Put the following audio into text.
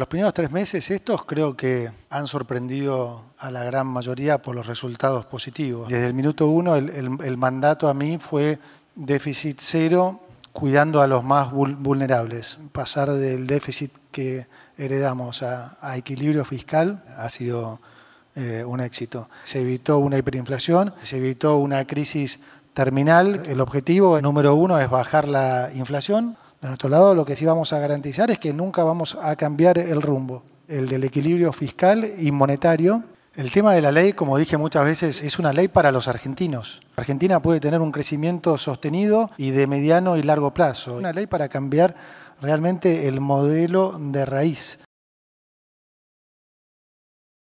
Los primeros tres meses estos creo que han sorprendido a la gran mayoría por los resultados positivos. Desde el minuto uno el, mandato a mí fue déficit cero, cuidando a los más vulnerables. Pasar del déficit que heredamos a, equilibrio fiscal ha sido eh, un éxito. Se evitó una hiperinflación, se evitó una crisis terminal. El objetivo número uno es bajar la inflación. De nuestro lado, lo que sí vamos a garantizar es que nunca vamos a cambiar el rumbo, el del equilibrio fiscal y monetario. El tema de la ley, como dije muchas veces, es una ley para los argentinos. Argentina puede tener un crecimiento sostenido y de mediano y largo plazo. Una ley para cambiar realmente el modelo de raíz.